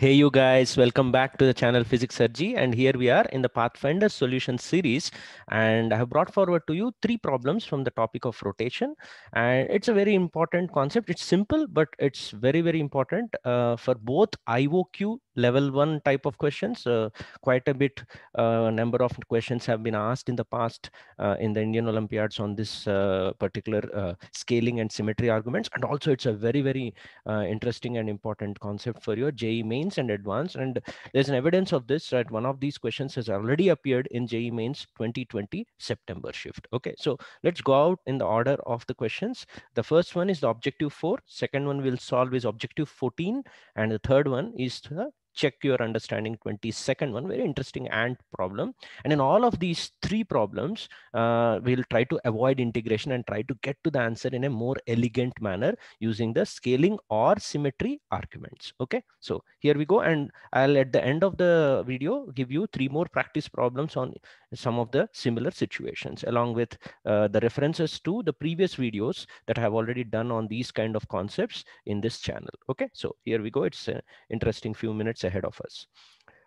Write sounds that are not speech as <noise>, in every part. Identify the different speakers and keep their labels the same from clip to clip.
Speaker 1: Hey you guys, welcome back to the channel Physics Surgery and here we are in the Pathfinder solution series and I have brought forward to you three problems from the topic of rotation and it's a very important concept. It's simple but it's very very important uh, for both IOQ level one type of questions. Uh, quite a bit uh, number of questions have been asked in the past uh, in the Indian Olympiads on this uh, particular uh, scaling and symmetry arguments and also it's a very very uh, interesting and important concept for your JE main mains and advanced. And there's an evidence of this that one of these questions has already appeared in JE mains 2020 September shift. Okay, so let's go out in the order of the questions. The first one is the objective four. Second one we'll solve is objective 14. And the third one is the check your understanding 22nd one, very interesting ant problem. And in all of these three problems, uh, we'll try to avoid integration and try to get to the answer in a more elegant manner using the scaling or symmetry arguments. Okay, so here we go. And I'll at the end of the video, give you three more practice problems on some of the similar situations along with uh, the references to the previous videos that I have already done on these kind of concepts in this channel. Okay, so here we go. It's an interesting few minutes ahead of us.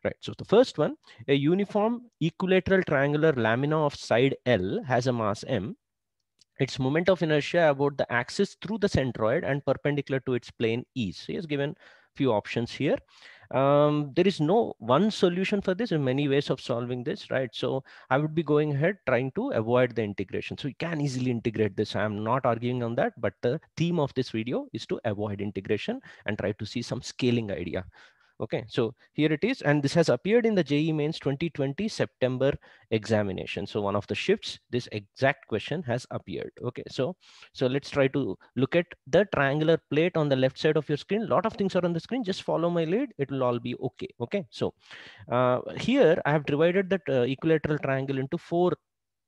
Speaker 1: Right, so the first one, a uniform equilateral triangular lamina of side L has a mass M its moment of inertia about the axis through the centroid and perpendicular to its plane is. So he has given few options here um, there is no one solution for this. There are many ways of solving this, right? So I would be going ahead trying to avoid the integration. So you can easily integrate this. I'm not arguing on that, but the theme of this video is to avoid integration and try to see some scaling idea. Okay, so here it is, and this has appeared in the JE Mains 2020 September examination. So one of the shifts, this exact question has appeared. Okay, so so let's try to look at the triangular plate on the left side of your screen. A lot of things are on the screen. Just follow my lead; it will all be okay. Okay, so uh, here I have divided that uh, equilateral triangle into four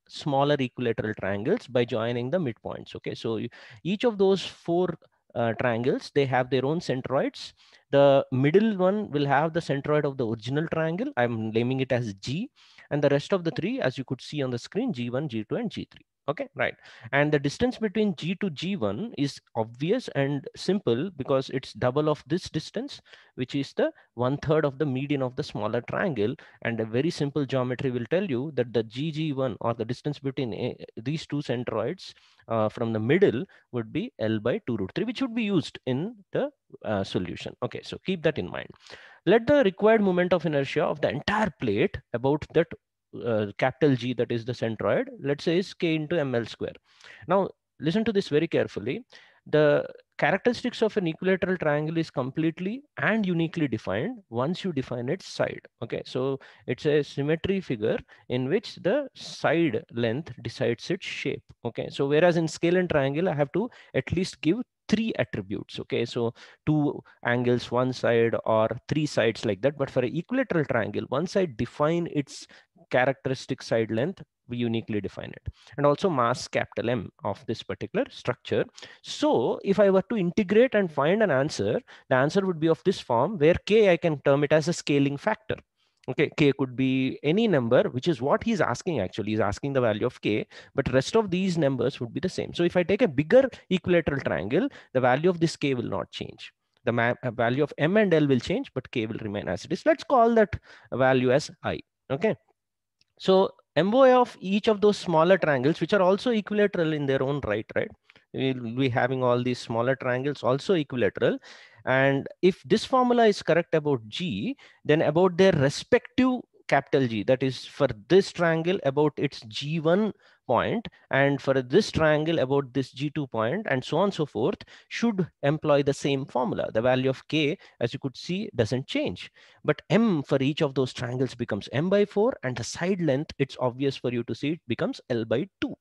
Speaker 1: smaller equilateral triangles by joining the midpoints. Okay, so each of those four uh, triangles, they have their own centroids. The middle one will have the centroid of the original triangle. I'm naming it as G. And the rest of the three, as you could see on the screen, G1, G2, and G3. Okay, right. And the distance between G to G1 is obvious and simple because it's double of this distance, which is the one third of the median of the smaller triangle. And a very simple geometry will tell you that the GG1 or the distance between a, eh, these two centroids uh, from the middle would be L by 2 root 3, which would be used in the uh, solution. Okay, so keep that in mind let the required moment of inertia of the entire plate about that uh, capital G that is the centroid, let's say is k into ml square. Now, listen to this very carefully. The characteristics of an equilateral triangle is completely and uniquely defined once you define its side. Okay, so it's a symmetry figure in which the side length decides its shape. Okay, so whereas in scale and triangle, I have to at least give three attributes okay so two angles one side or three sides like that but for an equilateral triangle one side define its characteristic side length we uniquely define it and also mass capital m of this particular structure so if i were to integrate and find an answer the answer would be of this form where k i can term it as a scaling factor okay k could be any number which is what he's asking actually he's asking the value of k but rest of these numbers would be the same so if i take a bigger equilateral triangle the value of this k will not change the uh, value of m and l will change but k will remain as it is let's call that value as i okay so MOA of each of those smaller triangles, which are also equilateral in their own right, right? We'll be having all these smaller triangles also equilateral. And if this formula is correct about G, then about their respective capital G, that is for this triangle about its G1 point and for this triangle about this G2 point and so on so forth should employ the same formula. The value of K as you could see doesn't change, but M for each of those triangles becomes M by four and the side length it's obvious for you to see it becomes L by two.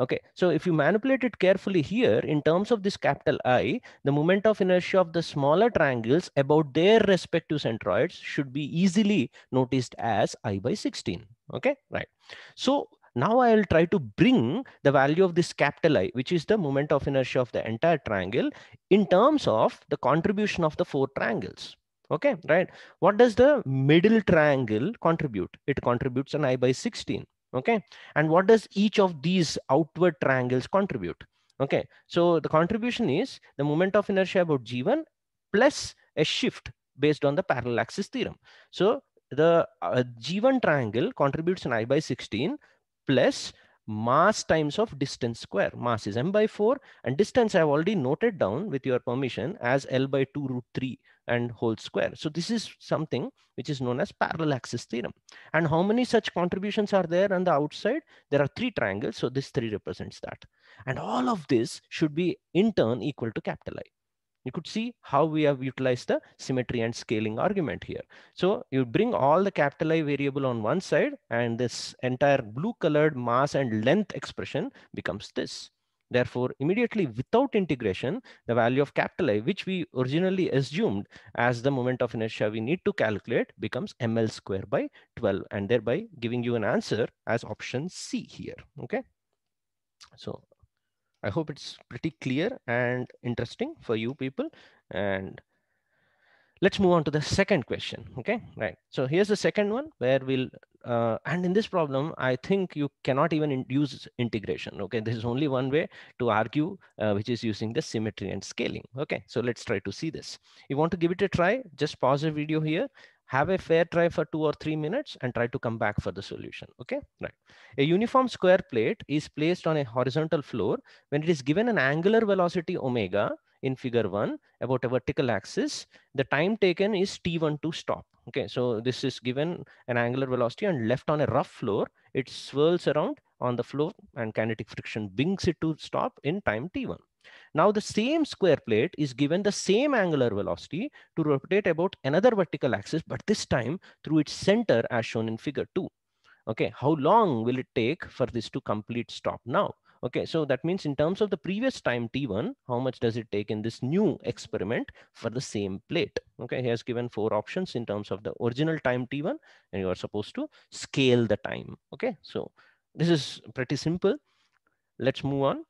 Speaker 1: Okay, so if you manipulate it carefully here in terms of this capital I, the moment of inertia of the smaller triangles about their respective centroids should be easily noticed as I by 16. Okay, right. So now I will try to bring the value of this capital I, which is the moment of inertia of the entire triangle in terms of the contribution of the four triangles. Okay, right. What does the middle triangle contribute? It contributes an I by 16. Okay. And what does each of these outward triangles contribute? Okay. So the contribution is the moment of inertia about G1 plus a shift based on the parallel axis theorem. So the uh, G1 triangle contributes an I by 16 plus mass times of distance square. Mass is m by 4 and distance I've already noted down with your permission as L by 2 root 3 and whole square. So this is something which is known as parallel axis theorem. And how many such contributions are there on the outside? There are three triangles. So this three represents that. And all of this should be in turn equal to capital I. You could see how we have utilized the symmetry and scaling argument here. So you bring all the capital I variable on one side and this entire blue colored mass and length expression becomes this. Therefore, immediately without integration, the value of capital I, which we originally assumed as the moment of inertia we need to calculate becomes ml square by 12 and thereby giving you an answer as option C here, okay? So I hope it's pretty clear and interesting for you people and let's move on to the second question okay right so here's the second one where we'll uh, and in this problem i think you cannot even in use integration okay there's only one way to argue uh, which is using the symmetry and scaling okay so let's try to see this you want to give it a try just pause the video here have a fair try for two or three minutes and try to come back for the solution. Okay, right. A uniform square plate is placed on a horizontal floor when it is given an angular velocity omega in figure one about a vertical axis, the time taken is t1 to stop. Okay, so this is given an angular velocity and left on a rough floor, it swirls around on the floor and kinetic friction brings it to stop in time t1. Now the same square plate is given the same angular velocity to rotate about another vertical axis, but this time through its center as shown in figure two. Okay, how long will it take for this to complete stop now? Okay, so that means in terms of the previous time t1, how much does it take in this new experiment for the same plate? Okay, he has given four options in terms of the original time t1, and you are supposed to scale the time. Okay, so this is pretty simple. Let's move on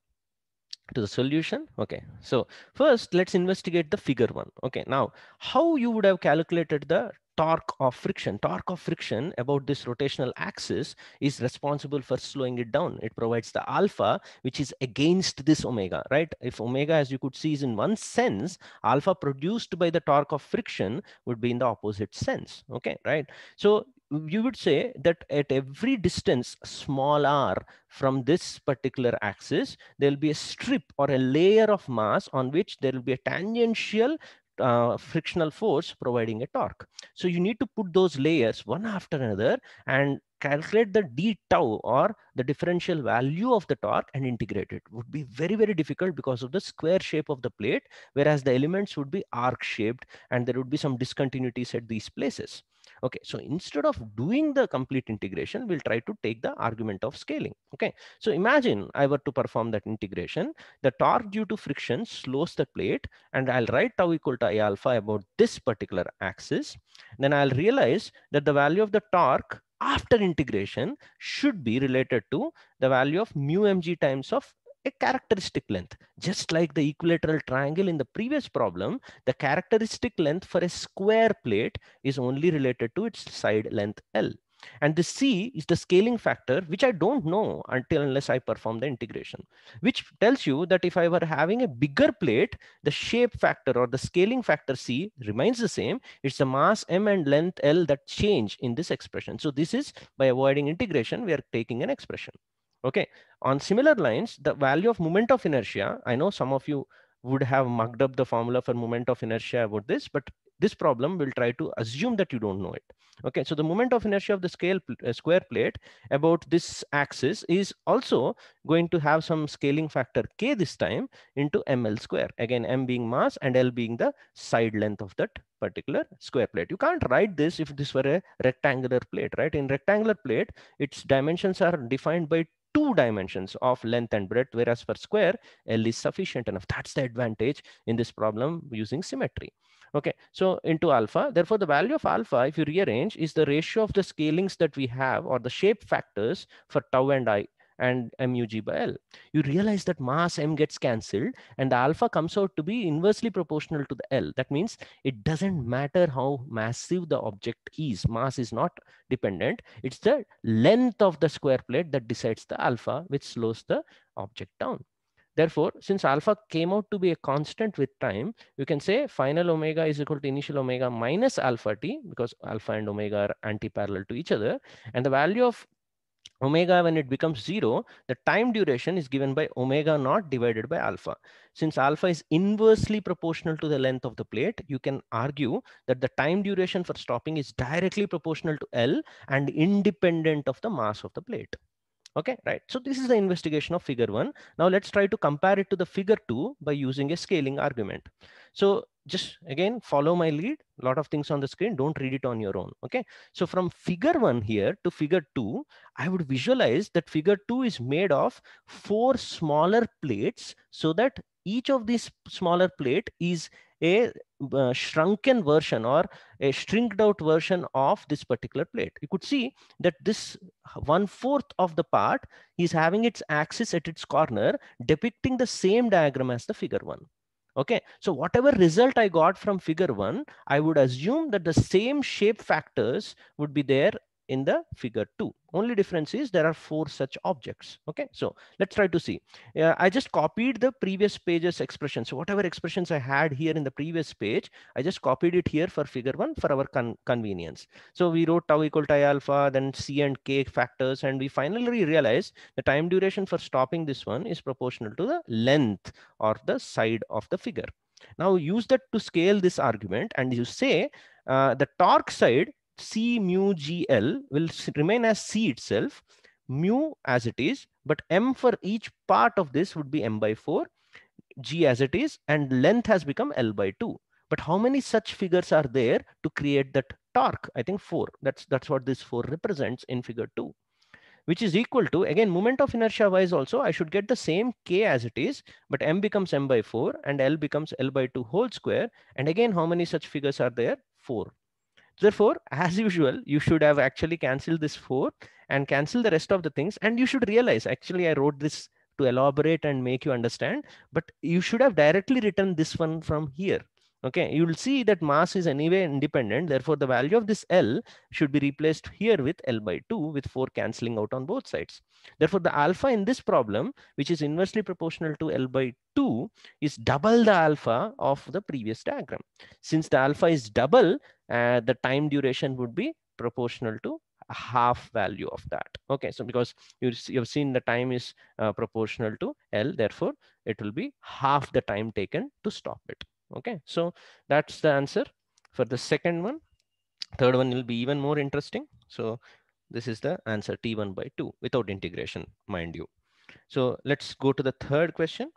Speaker 1: to the solution. Okay, so first let's investigate the figure one. Okay, now how you would have calculated the torque of friction. Torque of friction about this rotational axis is responsible for slowing it down. It provides the alpha, which is against this omega, right? If omega, as you could see, is in one sense, alpha produced by the torque of friction would be in the opposite sense, okay, right? So you would say that at every distance, small r from this particular axis, there'll be a strip or a layer of mass on which there will be a tangential uh, frictional force providing a torque. So you need to put those layers one after another and calculate the d tau or the differential value of the torque and integrate it would be very very difficult because of the square shape of the plate whereas the elements would be arc shaped and there would be some discontinuities at these places Okay, so instead of doing the complete integration, we'll try to take the argument of scaling. Okay, so imagine I were to perform that integration. The torque due to friction slows the plate and I'll write tau equal to I alpha about this particular axis. Then I'll realize that the value of the torque after integration should be related to the value of mu mg times of a characteristic length. Just like the equilateral triangle in the previous problem, the characteristic length for a square plate is only related to its side length L. And the C is the scaling factor, which I don't know until unless I perform the integration, which tells you that if I were having a bigger plate, the shape factor or the scaling factor C remains the same. It's the mass M and length L that change in this expression. So this is by avoiding integration, we are taking an expression. Okay. On similar lines, the value of moment of inertia, I know some of you would have mugged up the formula for moment of inertia about this, but this problem will try to assume that you don't know it. Okay, so the moment of inertia of the scale uh, square plate about this axis is also going to have some scaling factor k this time into ml square. Again, m being mass and l being the side length of that particular square plate. You can't write this if this were a rectangular plate, right? In rectangular plate, its dimensions are defined by two dimensions of length and breadth, whereas for square, L is sufficient enough. That's the advantage in this problem using symmetry. Okay, so into alpha, therefore the value of alpha, if you rearrange, is the ratio of the scalings that we have or the shape factors for tau and i and mug by L. You realize that mass m gets cancelled and the alpha comes out to be inversely proportional to the L. That means it doesn't matter how massive the object is. Mass is not dependent. It's the length of the square plate that decides the alpha, which slows the object down. Therefore, since alpha came out to be a constant with time, you can say final omega is equal to initial omega minus alpha t because alpha and omega are anti-parallel to each other. And the value of omega when it becomes zero, the time duration is given by omega naught divided by alpha. Since alpha is inversely proportional to the length of the plate, you can argue that the time duration for stopping is directly proportional to L and independent of the mass of the plate. Okay, right. So this is the investigation of figure one. Now let's try to compare it to the figure two by using a scaling argument. So just again, follow my lead, a lot of things on the screen, don't read it on your own. Okay. So from figure one here to figure two, I would visualize that figure two is made of four smaller plates so that each of these smaller plate is a uh, shrunken version or a shrinked out version of this particular plate. You could see that this one fourth of the part is having its axis at its corner depicting the same diagram as the figure one. Okay, so whatever result I got from figure one, I would assume that the same shape factors would be there in the figure two. Only difference is there are four such objects. Okay, so let's try to see. Uh, I just copied the previous page's expression. So whatever expressions I had here in the previous page, I just copied it here for figure one for our con convenience. So we wrote tau equal to alpha, then C and K factors, and we finally realized the time duration for stopping this one is proportional to the length or the side of the figure. Now use that to scale this argument and you say uh, the torque side C mu GL will remain as C itself, mu as it is, but M for each part of this would be M by 4, G as it is, and length has become L by 2. But how many such figures are there to create that torque? I think four. That's, that's what this four represents in figure two, which is equal to, again, moment of inertia wise also, I should get the same K as it is, but M becomes M by four and L becomes L by two whole square. And again, how many such figures are there? Four. Therefore, as <laughs> usual, you should have actually canceled this four and cancel the rest of the things. And you should realize, actually, I wrote this to elaborate and make you understand, but you should have directly written this one from here. Okay, you will see that mass is anyway independent. Therefore, the value of this L should be replaced here with L by 2 with 4 cancelling out on both sides. Therefore, the alpha in this problem, which is inversely proportional to L by 2, is double the alpha of the previous diagram. Since the alpha is double, uh, the time duration would be proportional to half value of that. Okay, so because you, you've seen the time is uh, proportional to L, therefore it will be half the time taken to stop it. Okay, so that's the answer for the second one. Third one will be even more interesting. So this is the answer T1 by 2 without integration, mind you. So let's go to the third question.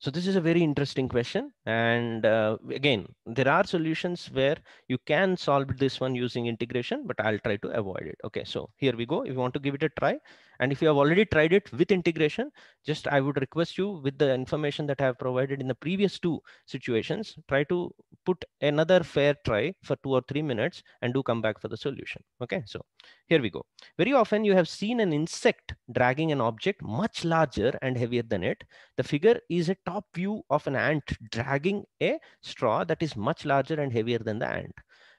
Speaker 1: So this is a very interesting question. And uh, again, there are solutions where you can solve this one using integration, but I'll try to avoid it. Okay, so here we go. If you want to give it a try, and if you have already tried it with integration, just I would request you with the information that I have provided in the previous two situations, try to put another fair try for two or three minutes and do come back for the solution. Okay, so here we go. Very often you have seen an insect dragging an object much larger and heavier than it. The figure is a top view of an ant dragging a straw that is much larger and heavier than the ant.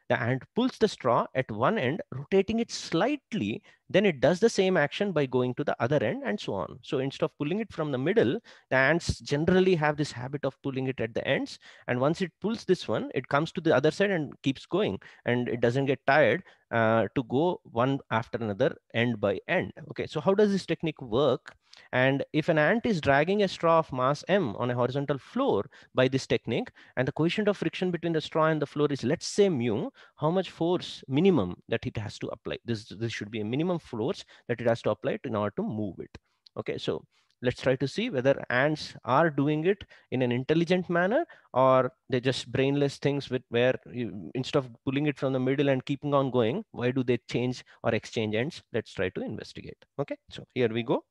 Speaker 1: The ant pulls the straw at one end, rotating it slightly, then it does the same action by going to the other end and so on. So instead of pulling it from the middle, the ants generally have this habit of pulling it at the ends. And once it pulls this one, it comes to the other side and keeps going and it doesn't get tired uh, to go one after another end by end. Okay, so how does this technique work? And if an ant is dragging a straw of mass m on a horizontal floor by this technique, and the coefficient of friction between the straw and the floor is, let's say mu, how much force minimum that it has to apply? This, this should be a minimum force that it has to apply in order to move it. Okay, so let's try to see whether ants are doing it in an intelligent manner or they are just brainless things with where you, instead of pulling it from the middle and keeping on going why do they change or exchange ends let's try to investigate okay so here we go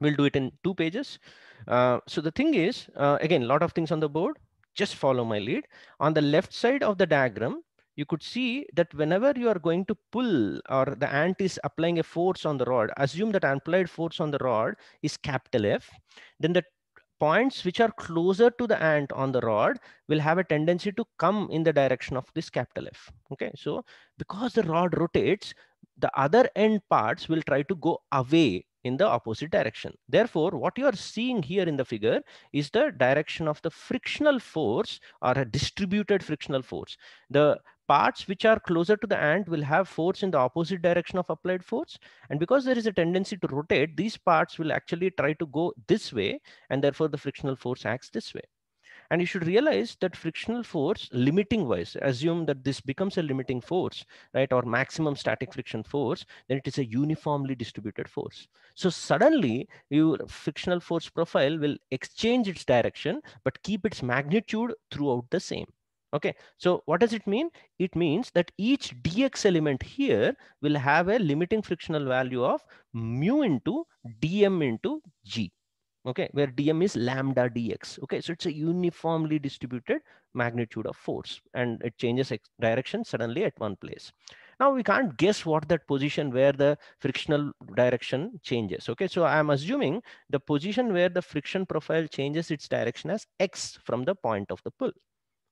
Speaker 1: We'll do it in two pages. Uh, so the thing is, uh, again, a lot of things on the board, just follow my lead. On the left side of the diagram, you could see that whenever you are going to pull or the ant is applying a force on the rod, assume that applied force on the rod is capital F, then the points which are closer to the ant on the rod will have a tendency to come in the direction of this capital F. Okay, so because the rod rotates, the other end parts will try to go away in the opposite direction. Therefore, what you are seeing here in the figure is the direction of the frictional force or a distributed frictional force. The parts which are closer to the ant will have force in the opposite direction of applied force. And because there is a tendency to rotate, these parts will actually try to go this way and therefore the frictional force acts this way. And you should realize that frictional force limiting wise, assume that this becomes a limiting force, right? Or maximum static friction force, then it is a uniformly distributed force. So suddenly your frictional force profile will exchange its direction, but keep its magnitude throughout the same. Okay, so what does it mean? It means that each dx element here will have a limiting frictional value of mu into dm into g okay, where dm is lambda dx. Okay, so it's a uniformly distributed magnitude of force and it changes direction suddenly at one place. Now we can't guess what that position where the frictional direction changes. Okay, so I'm assuming the position where the friction profile changes its direction as x from the point of the pull.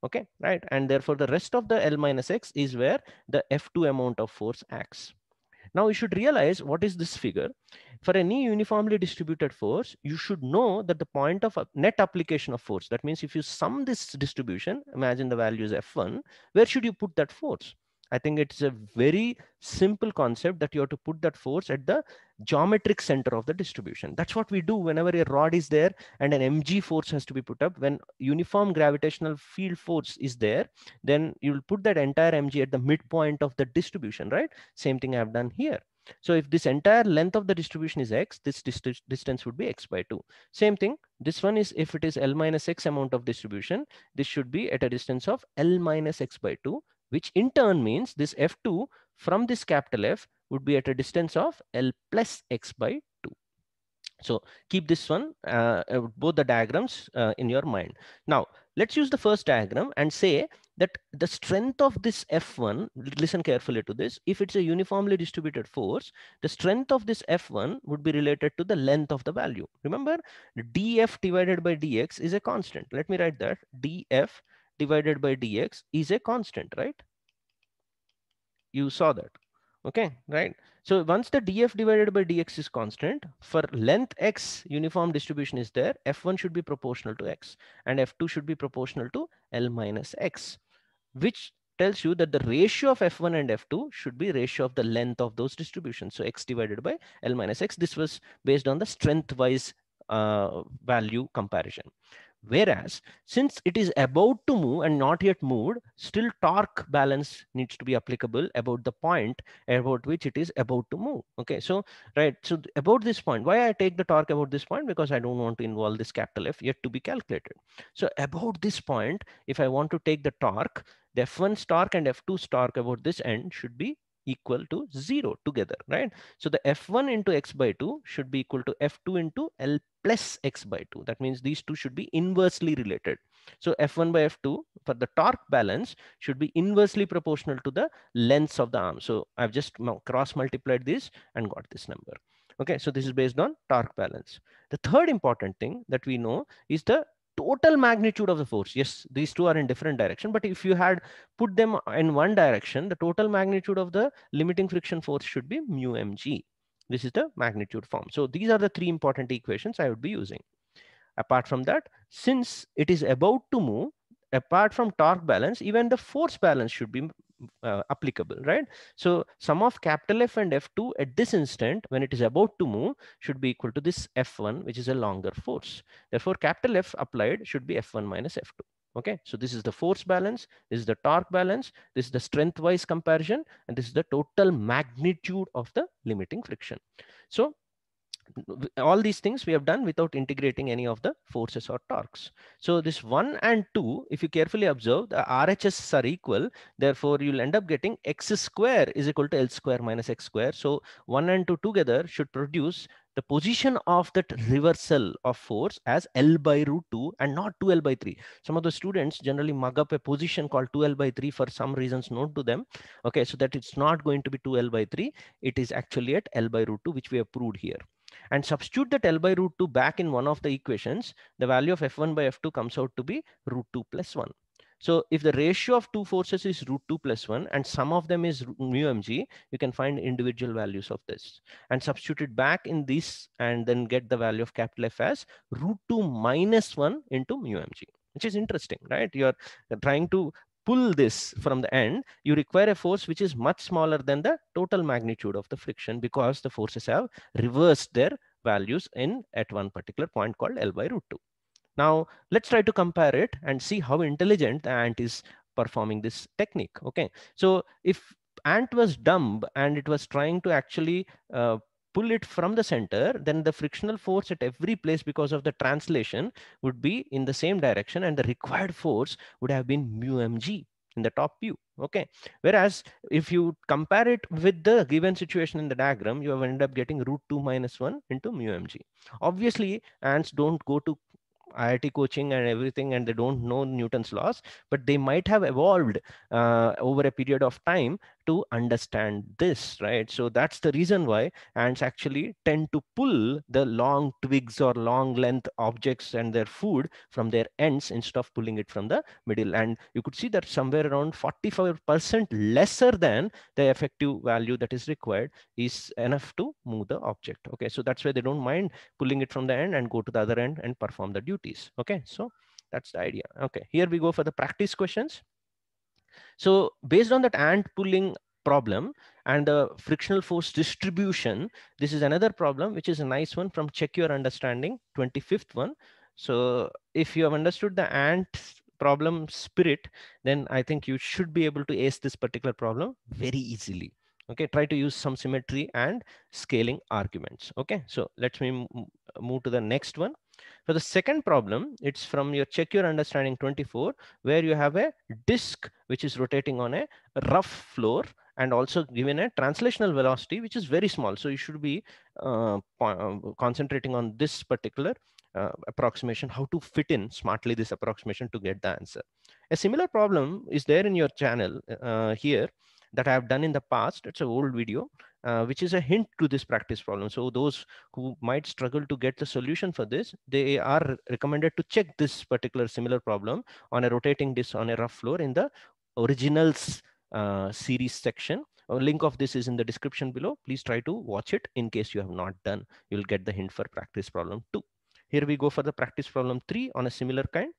Speaker 1: Okay, right. And therefore the rest of the L minus x is where the F2 amount of force acts. Now you should realize what is this figure. For any uniformly distributed force, you should know that the point of net application of force, that means if you sum this distribution, imagine the value is F1, where should you put that force? I think it's a very simple concept that you have to put that force at the geometric center of the distribution. That's what we do whenever a rod is there and an mg force has to be put up. When uniform gravitational field force is there, then you'll put that entire mg at the midpoint of the distribution, right? Same thing I've done here. So if this entire length of the distribution is x, this dist distance would be x by 2. Same thing, this one is if it is L minus x amount of distribution, this should be at a distance of L minus x by 2 which in turn means this F2 from this capital F would be at a distance of L plus X by 2. So keep this one, uh, uh, both the diagrams uh, in your mind. Now, let's use the first diagram and say that the strength of this F1, listen carefully to this, if it's a uniformly distributed force, the strength of this F1 would be related to the length of the value. Remember, df divided by dx is a constant. Let me write that, df divided by dx is a constant, right? You saw that. Okay, right? So once the df divided by dx is constant, for length x uniform distribution is there, f1 should be proportional to x and f2 should be proportional to l minus x, which tells you that the ratio of f1 and f2 should be ratio of the length of those distributions. So x divided by l minus x, this was based on the strength wise uh, value comparison. Whereas since it is about to move and not yet moved, still torque balance needs to be applicable about the point about which it is about to move. Okay, so right, so about this point, why I take the torque about this point? Because I don't want to involve this capital F yet to be calculated. So about this point, if I want to take the torque, the F1's torque and F2's torque about this end should be equal to 0 together, right? So the f1 into x by 2 should be equal to f2 into L plus x by 2. That means these two should be inversely related. So f1 by f2 for the torque balance should be inversely proportional to the length of the arm. So I've just cross multiplied this and got this number. Okay, so this is based on torque balance. The third important thing that we know is the total magnitude of the force yes these two are in different direction but if you had put them in one direction the total magnitude of the limiting friction force should be mu mg this is the magnitude form so these are the three important equations i would be using apart from that since it is about to move apart from torque balance even the force balance should be uh, applicable, right? So sum of capital F and F2 at this instant, when it is about to move, should be equal to this F1, which is a longer force. Therefore, capital F applied should be F1 minus F2. Okay, so this is the force balance, this is the torque balance, this is the strength-wise comparison, and this is the total magnitude of the limiting friction. So all these things we have done without integrating any of the forces or torques. So this one and two, if you carefully observe, the RHS are equal. Therefore, you'll end up getting x square is equal to L square minus x square. So one and two together should produce the position of that reversal of force as L by root 2 and not 2L by 3. Some of the students generally mug up a position called 2L by 3 for some reasons known to them. Okay, so that it's not going to be 2L by 3. It is actually at L by root 2, which we have proved here. And substitute that L by root 2 back in one of the equations. The value of F1 by F2 comes out to be root 2 plus 1. So if the ratio of two forces is root 2 plus 1 and some of them is mu mg, you can find individual values of this and substitute it back in this and then get the value of capital F as root 2 minus 1 into mu mg, which is interesting, right? You're trying to pull this from the end, you require a force which is much smaller than the total magnitude of the friction because the forces have reversed their values in at one particular point called L by root 2. Now let's try to compare it and see how intelligent the ant is performing this technique. Okay, so if ant was dumb and it was trying to actually uh, pull it from the center, then the frictional force at every place because of the translation would be in the same direction and the required force would have been mu mg in the top view. Okay. Whereas if you compare it with the given situation in the diagram, you have ended up getting root 2 minus 1 into mu mg. Obviously, ants don't go to IIT coaching and everything, and they don't know Newton's laws, but they might have evolved uh, over a period of time to understand this, right? So that's the reason why ants actually tend to pull the long twigs or long length objects and their food from their ends instead of pulling it from the middle. And you could see that somewhere around 45% lesser than the effective value that is required is enough to move the object. Okay, so that's why they don't mind pulling it from the end and go to the other end and perform the duties. Okay, so that's the idea. Okay, here we go for the practice questions. So based on that ant pulling problem and the frictional force distribution, this is another problem, which is a nice one from Check Your Understanding, 25th one. So if you have understood the ant problem spirit, then I think you should be able to ace this particular problem very easily. Okay, try to use some symmetry and scaling arguments. Okay, so let me move to the next one. For the second problem, it's from your Check Your Understanding 24, where you have a disk which is rotating on a rough floor and also given a translational velocity, which is very small. So you should be uh, uh concentrating on this particular uh, approximation, how to fit in smartly this approximation to get the answer. A similar problem is there in your channel uh, here that I have done in the past. It's an old video uh, which is a hint to this practice problem. So those who might struggle to get the solution for this, they are recommended to check this particular similar problem on a rotating disk on a rough floor in the originals uh, series section. A link of this is in the description below. Please try to watch it in case you have not done. You'll get the hint for practice problem two. Here we go for the practice problem three on a similar kind.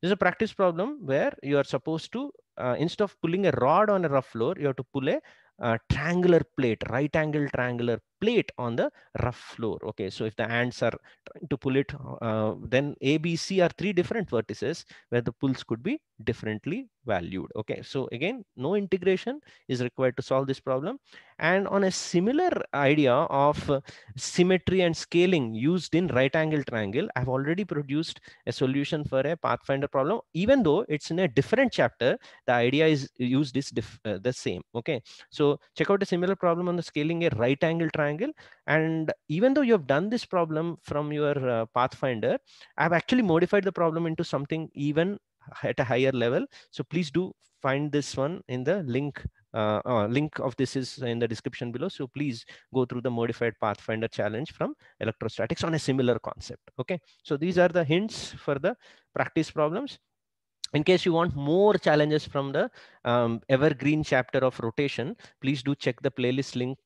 Speaker 1: This is a practice problem where you are supposed to, uh, instead of pulling a rod on a rough floor, you have to pull a uh, triangular plate, right angle triangular plate on the rough floor. Okay, so if the ants are trying to pull it, uh, then A, B, C are three different vertices where the pulls could be differently valued. Okay, so again, no integration is required to solve this problem. And on a similar idea of symmetry and scaling used in right angle triangle, I've already produced a solution for a pathfinder problem. Even though it's in a different chapter, the idea is used is uh, the same. Okay, so check out a similar problem on the scaling a right angle triangle triangle. And even though you have done this problem from your uh, Pathfinder, I've actually modified the problem into something even at a higher level. So please do find this one in the link. Uh, uh, link of this is in the description below. So please go through the modified Pathfinder challenge from electrostatics on a similar concept. Okay. So these are the hints for the practice problems in case you want more challenges from the um, evergreen chapter of rotation please do check the playlist link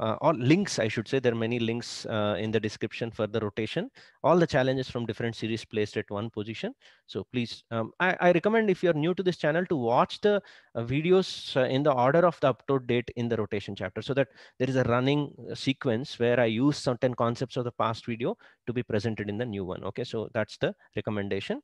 Speaker 1: uh, links, I should say, there are many links uh, in the description for the rotation, all the challenges from different series placed at one position. So please, um, I, I, recommend if you're new to this channel to watch the uh, videos uh, in the order of the upload date in the rotation chapter so that there is a running uh, sequence where I use certain concepts of the past video to be presented in the new one. Okay, so that's the recommendation.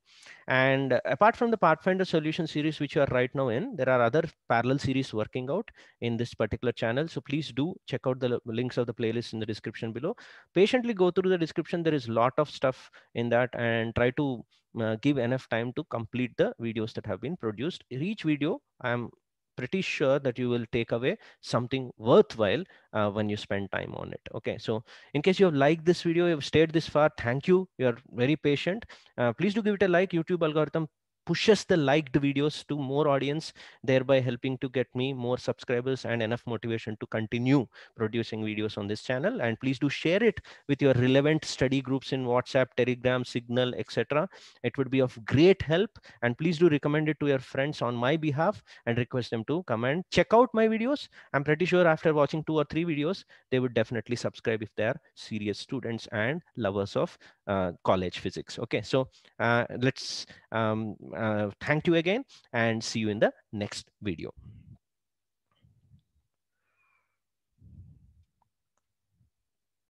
Speaker 1: And apart from the Pathfinder solution series, which you are right now in, there are other parallel series working out in this particular channel. So please do check out the links of the playlist in the description below. Patiently go through the description. There is a lot of stuff in that and try to uh, give enough time to complete the videos that have been produced. each video, I'm pretty sure that you will take away something worthwhile uh, when you spend time on it. Okay, so in case you have liked this video, you have stayed this far, thank you. You are very patient. Uh, please do give it a like. YouTube algorithm pushes the liked videos to more audience, thereby helping to get me more subscribers and enough motivation to continue producing videos on this channel. And please do share it with your relevant study groups in WhatsApp, Telegram, Signal, etc. It would be of great help. And please do recommend it to your friends on my behalf and request them to come and check out my videos. I'm pretty sure after watching two or three videos, they would definitely subscribe if they're serious students and lovers of uh, college physics. Okay, so uh, let's um, uh, thank you again and see you in the next video.